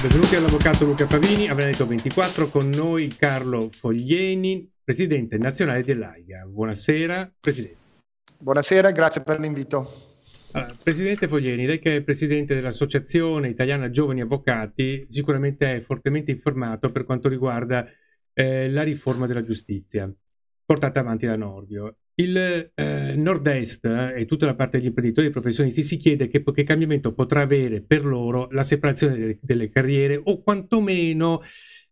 Benvenuti all'avvocato Luca Pavini, a Veneto 24, con noi Carlo Foglieni, presidente nazionale dell'AIA. Buonasera, presidente. Buonasera, grazie per l'invito. Allora, presidente Foglieni, lei che è presidente dell'Associazione Italiana Giovani Avvocati, sicuramente è fortemente informato per quanto riguarda eh, la riforma della giustizia portata avanti da Nordio. Il eh, nord-est eh, e tutta la parte degli imprenditori e professionisti si chiede che, che, cambiamento potrà avere per loro la separazione delle, delle carriere o quantomeno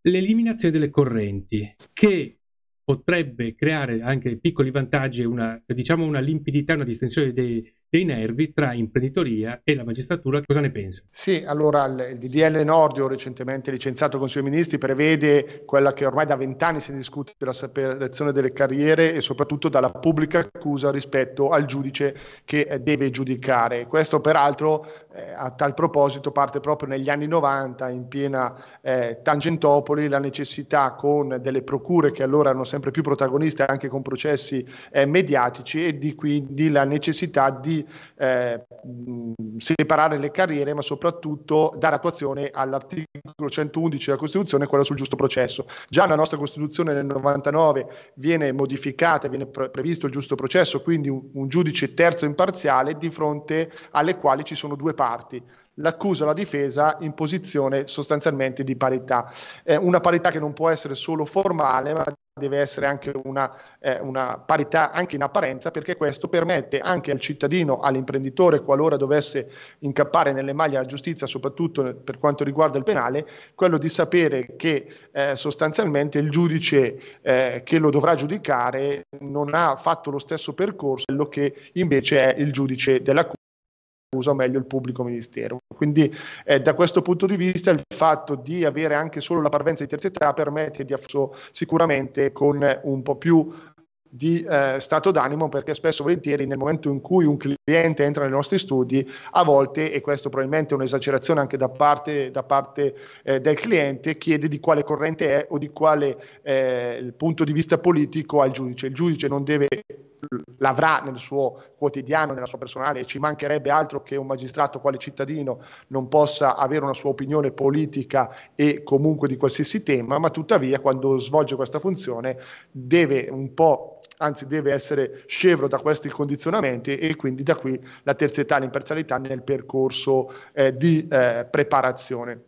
l'eliminazione delle correnti, che potrebbe creare anche piccoli vantaggi, e una, diciamo una limpidità, una distensione dei, dei nervi tra imprenditoria e la magistratura. Cosa ne pensa? Sì, allora il DDL Nordio, recentemente licenziato Consiglio dei Ministri, prevede quella che ormai da vent'anni si discute della separazione delle carriere e soprattutto dalla pubblica accusa rispetto al giudice che eh, deve giudicare. Questo peraltro eh, a tal proposito parte proprio negli anni 90 in piena eh, Tangentopoli la necessità con delle procure che allora erano sempre più protagoniste anche con processi eh, mediatici e di quindi la necessità di eh, separare le carriere, ma soprattutto dare attuazione all'articolo 111 della Costituzione, quello sul giusto processo. Già la nostra Costituzione nel 99 viene modificata, viene pre- previsto il giusto processo, quindi un, un giudice terzo imparziale di fronte alle quali ci sono due parti l'accusa e la difesa in posizione sostanzialmente di parità. È una parità che non può essere solo formale, ma deve essere anche una, eh, una, parità anche in apparenza perché questo permette anche al cittadino, all'imprenditore, qualora dovesse incappare nelle maglie della giustizia, soprattutto per quanto riguarda il penale, quello di sapere che eh, sostanzialmente il giudice eh, che lo dovrà giudicare non ha fatto lo stesso percorso quello che invece è il giudice della Corte usa meglio il pubblico ministero. Quindi eh, da questo punto di vista il fatto di avere anche solo la parvenza di terza età permette di affrontare sicuramente con un po' più di eh, stato d'animo perché spesso e volentieri nel momento in cui un cliente entra nei nostri studi a volte e questo probabilmente è un'esagerazione anche da parte, da parte eh, del cliente chiede di quale corrente è o di quale eh, punto di vista politico al giudice il giudice non deve l'avrà nel suo quotidiano, nella sua personale, e ci mancherebbe altro che un magistrato quale cittadino non possa avere una sua opinione politica e comunque di qualsiasi tema, ma tuttavia quando svolge questa funzione deve un po' anzi deve essere scevro da questi condizionamenti e quindi da qui la terzietà e l'imparzialità nel percorso eh, di eh, preparazione.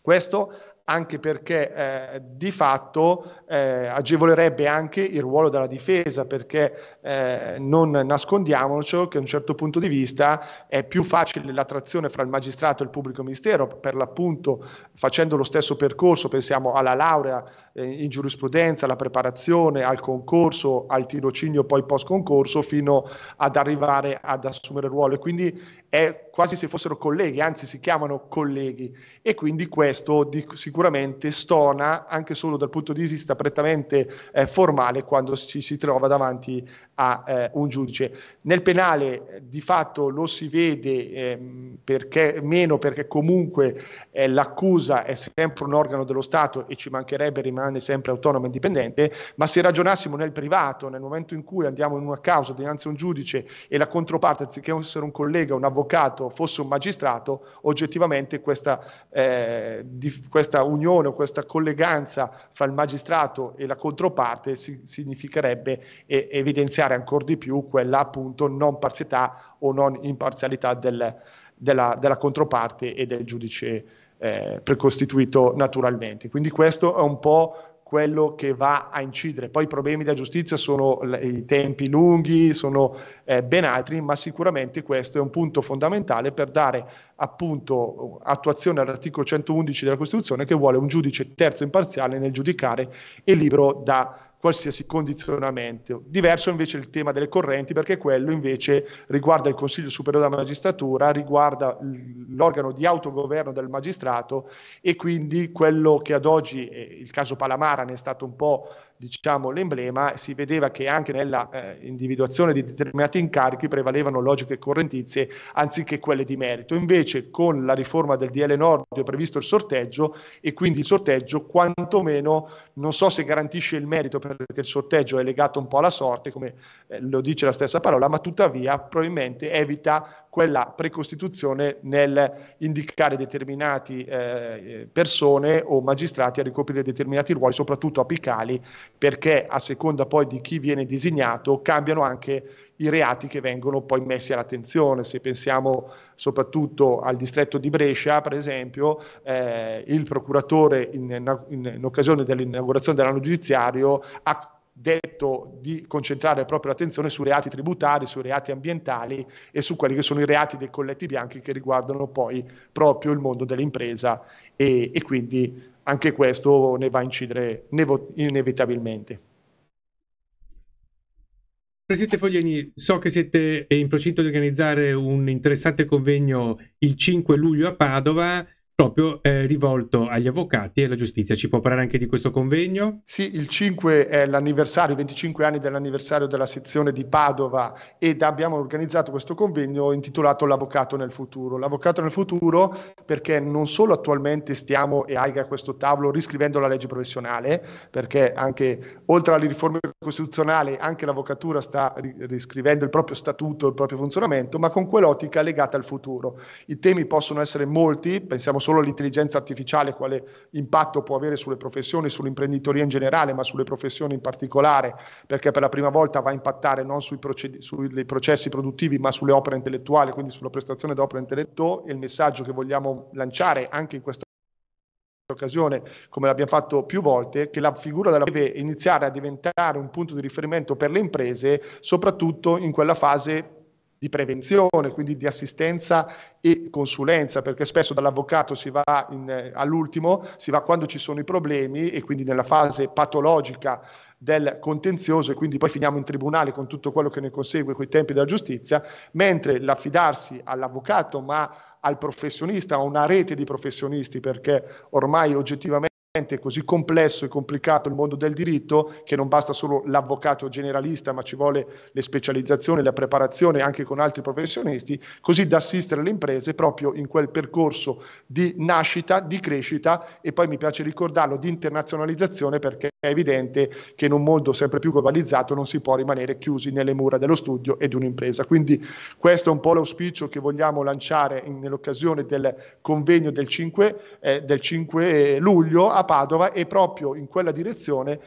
Questo anche perché eh, di fatto eh, agevolerebbe anche il ruolo della difesa, perché eh, non nascondiamocelo che a un certo punto di vista è più facile l'attrazione fra il magistrato e il pubblico ministero, per l'appunto facendo lo stesso percorso, pensiamo alla laurea eh, in giurisprudenza, alla preparazione, al concorso, al tirocinio poi post concorso fino ad arrivare ad assumere ruolo e quindi è quasi se fossero colleghi, anzi si chiamano colleghi e quindi questo di, sicuramente stona anche solo dal punto di vista prettamente eh, formale quando ci si trova davanti a eh, un giudice. Nel penale eh, di fatto lo si vede eh, perché, meno perché comunque eh, l'accusa è sempre un organo dello Stato e ci mancherebbe rimanere anni sempre autonoma e indipendente, ma se ragionassimo nel privato, nel momento in cui andiamo in una causa dinanzi a un giudice e la controparte, anziché essere un collega, un avvocato, fosse un magistrato, oggettivamente questa, eh, di, questa unione o questa colleganza fra il magistrato e la controparte si, significherebbe eh, evidenziare ancora di più quella appunto non parzialità o non imparzialità del, della, della controparte e del giudice eh, precostituito naturalmente. Quindi questo è un po' quello che va a incidere. Poi i problemi della giustizia sono i tempi lunghi, sono eh, ben altri, ma sicuramente questo è un punto fondamentale per dare appunto attuazione all'articolo 111 della Costituzione che vuole un giudice terzo imparziale nel giudicare e libero da qualsiasi condizionamento. Diverso invece il tema delle correnti perché quello invece riguarda il Consiglio Superiore della Magistratura, riguarda l'organo di autogoverno del magistrato e quindi quello che ad oggi, eh, il caso Palamara ne è stato un po' diciamo, l'emblema, si vedeva che anche nella eh, individuazione di determinati incarichi prevalevano logiche correntizie anziché quelle di merito. Invece con la riforma del DL Nord è previsto il sorteggio e quindi il sorteggio quantomeno non so se garantisce il merito perché il sorteggio è legato un po' alla sorte, come eh, lo dice la stessa parola, ma tuttavia probabilmente evita quella precostituzione nel indicare determinate eh, persone o magistrati a ricoprire determinati ruoli, soprattutto apicali, perché a seconda poi di chi viene designato cambiano anche i reati che vengono poi messi all'attenzione. Se pensiamo soprattutto al distretto di Brescia, per esempio, eh, il procuratore in, in, in occasione dell'inaugurazione dell'anno giudiziario ha detto di concentrare proprio l'attenzione sui reati tributari, sui reati ambientali e su quelli che sono i reati dei colletti bianchi che riguardano poi proprio il mondo dell'impresa e, e quindi anche questo ne va a incidere inevitabilmente. Presidente Fogliani, so che siete in procinto di organizzare un interessante convegno il 5 luglio a Padova proprio eh, rivolto agli avvocati e alla giustizia. Ci può parlare anche di questo convegno? Sì, il 5 è l'anniversario, 25 anni dell'anniversario della sezione di Padova ed abbiamo organizzato questo convegno intitolato L'avvocato nel futuro. L'avvocato nel futuro perché non solo attualmente stiamo e AIGA a questo tavolo riscrivendo la legge professionale, perché anche oltre alle riforme costituzionale anche l'avvocatura sta riscrivendo il proprio statuto, il proprio funzionamento, ma con quell'ottica legata al futuro. I temi possono essere molti, pensiamo solo all'intelligenza artificiale, quale impatto può avere sulle professioni, sull'imprenditoria in generale, ma sulle professioni in particolare, perché per la prima volta va a impattare non sui, proced- sui processi produttivi, ma sulle opere intellettuali, quindi sulla prestazione d'opera intellettuale e il messaggio che vogliamo lanciare anche in questo occasione, come l'abbiamo fatto più volte, che la figura della deve iniziare a diventare un punto di riferimento per le imprese, soprattutto in quella fase di prevenzione, quindi di assistenza e consulenza, perché spesso dall'avvocato si va in, all'ultimo, si va quando ci sono i problemi e quindi nella fase patologica del contenzioso e quindi poi finiamo in tribunale con tutto quello che ne consegue con i tempi della giustizia, mentre l'affidarsi all'avvocato ma al professionista, a una rete di professionisti, perché ormai oggettivamente è così complesso e complicato il mondo del diritto che non basta solo l'avvocato generalista, ma ci vuole le specializzazioni, la preparazione anche con altri professionisti, così da assistere le imprese proprio in quel percorso di nascita, di crescita e poi mi piace ricordarlo di internazionalizzazione perché è evidente che in un mondo sempre più globalizzato non si può rimanere chiusi nelle mura dello studio e di un'impresa. Quindi questo è un po' l'auspicio che vogliamo lanciare in, nell'occasione del convegno del 5, eh, del 5 luglio a Padova e proprio in quella direzione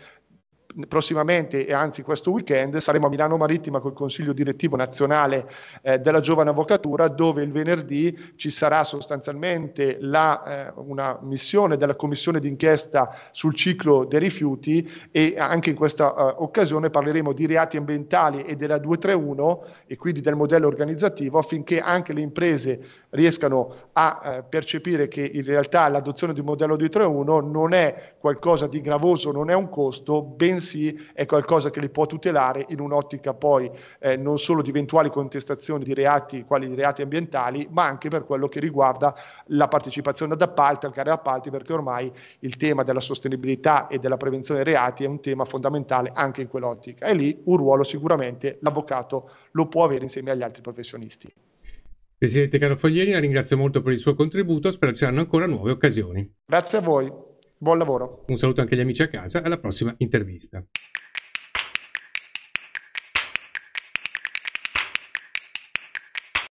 prossimamente e anzi questo weekend saremo a Milano Marittima col Consiglio Direttivo Nazionale eh, della Giovane Avvocatura dove il venerdì ci sarà sostanzialmente la, eh, una missione della Commissione d'inchiesta sul ciclo dei rifiuti e anche in questa eh, occasione parleremo di reati ambientali e della 231 e quindi del modello organizzativo affinché anche le imprese riescano a eh, percepire che in realtà l'adozione di un modello 231 non è qualcosa di gravoso, non è un costo, bensì bensì è qualcosa che li può tutelare in un'ottica poi eh, non solo di eventuali contestazioni di reati, quali i reati ambientali, ma anche per quello che riguarda la partecipazione ad appalti, al gare appalti, perché ormai il tema della sostenibilità e della prevenzione dei reati è un tema fondamentale anche in quell'ottica. E lì un ruolo sicuramente l'avvocato lo può avere insieme agli altri professionisti. Presidente Caro Foglieri, la ringrazio molto per il suo contributo, spero ci saranno ancora nuove occasioni. Grazie a voi. Buon lavoro. Un saluto anche agli amici a casa, alla prossima intervista.